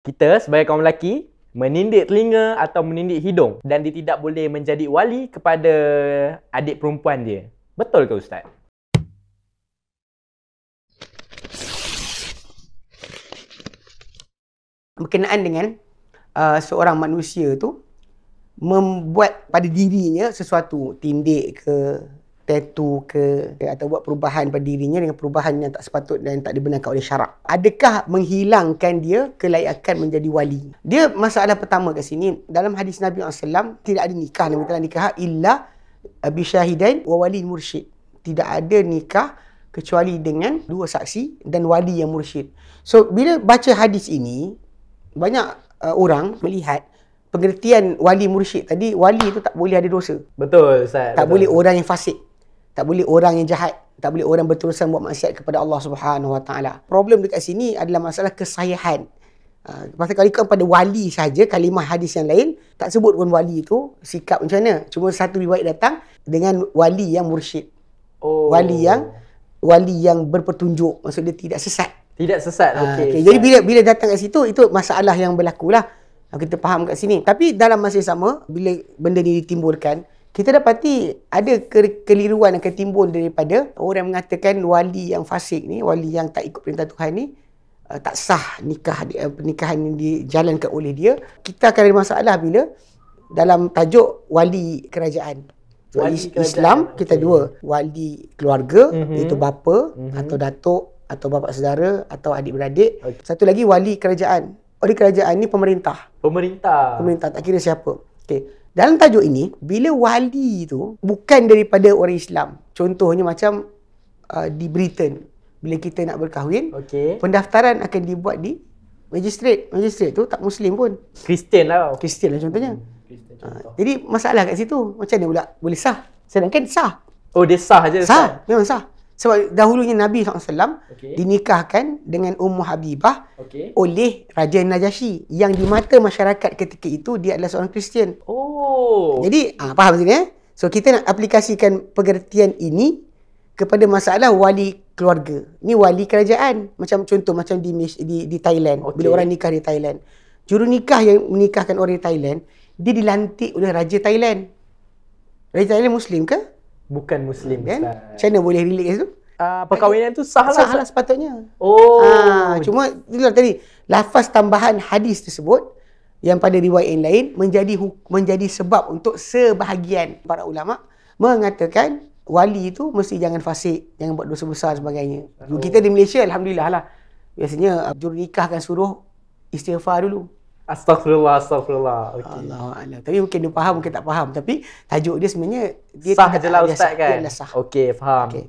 kita sebagai kaum lelaki menindik telinga atau menindik hidung dan dia tidak boleh menjadi wali kepada adik perempuan dia. Betul ke ustaz? Berkenaan dengan uh, seorang manusia tu membuat pada dirinya sesuatu tindik ke tattoo ke atau buat perubahan pada dirinya dengan perubahan yang tak sepatut dan tak dibenarkan oleh syarak. Adakah menghilangkan dia kelayakan menjadi wali? Dia masalah pertama kat sini dalam hadis Nabi SAW tidak ada nikah Nabi SAW nikah illa abi eh, syahidain wa wali mursyid. Tidak ada nikah kecuali dengan dua saksi dan wali yang mursyid. So bila baca hadis ini banyak uh, orang melihat pengertian wali mursyid tadi wali itu tak boleh ada dosa. Betul Ustaz. Tak betul. boleh orang yang fasik. Tak boleh orang yang jahat, tak boleh orang berterusan buat maksiat kepada Allah Subhanahu Wa Taala. Problem dekat sini adalah masalah kesayahan. Uh, ha, pasal kalau ikut pada wali saja kalimah hadis yang lain tak sebut pun wali itu sikap macam mana cuma satu riwayat datang dengan wali yang mursyid oh. wali yang wali yang berpetunjuk maksud dia tidak sesat tidak sesat ha, okey uh, okay. jadi bila bila datang kat situ itu masalah yang berlaku lah kita faham kat sini tapi dalam masa yang sama bila benda ni ditimbulkan kita dapati ada keliruan akan timbul daripada orang mengatakan wali yang fasik ni, wali yang tak ikut perintah Tuhan ni uh, tak sah nikah uh, pernikahan yang dijalankan oleh dia. Kita akan ada masalah bila dalam tajuk wali kerajaan. Wali kerajaan. Islam kita dua, wali keluarga mm-hmm. iaitu bapa mm-hmm. atau datuk atau bapa saudara atau adik beradik. Okay. Satu lagi wali kerajaan. Wali kerajaan ni pemerintah. Pemerintah. Pemerintah tak kira siapa. Okay. Dalam tajuk ini, bila wali tu bukan daripada orang Islam. Contohnya macam uh, di Britain, bila kita nak berkahwin, okay. pendaftaran akan dibuat di magistrate. Magistrate tu tak Muslim pun. Kristian lah. Kristian lah contohnya. Hmm. Uh, jadi masalah kat situ, macam mana pula boleh sah? Sedangkan sah. Oh dia sah je? Sah, dia memang sah. Sebab dahulunya Nabi SAW okay. dinikahkan dengan Ummu Habibah okay. oleh Raja Najasyi yang di mata masyarakat ketika itu dia adalah seorang Kristian. Oh jadi, ha, faham sini eh? So, kita nak aplikasikan pengertian ini kepada masalah wali keluarga. Ini wali kerajaan. Macam contoh, macam di di, di Thailand. Okay. Bila orang nikah di Thailand. Juru nikah yang menikahkan orang di Thailand, dia dilantik oleh Raja Thailand. Raja Thailand Muslim ke? Bukan Muslim, kan? Ustaz. Macam mana boleh relate tu? Uh, ah, perkahwinan tu sah lah. Sah lah sepatutnya. Oh. Ha, cuma itulah tadi. Lafaz tambahan hadis tersebut yang pada riwayat yang lain menjadi menjadi sebab untuk sebahagian para ulama mengatakan wali itu mesti jangan fasik, jangan buat dosa besar sebagainya. Oh. Kita di Malaysia alhamdulillah lah. Biasanya ah, juru nikah kan suruh istighfar dulu. Astaghfirullah astaghfirullah. Okay. Allah, Allah. Tapi mungkin dia faham, mungkin tak faham. Tapi tajuk dia sebenarnya... Dia sah je lah Ustaz kan? sah. Okey, faham. Okay.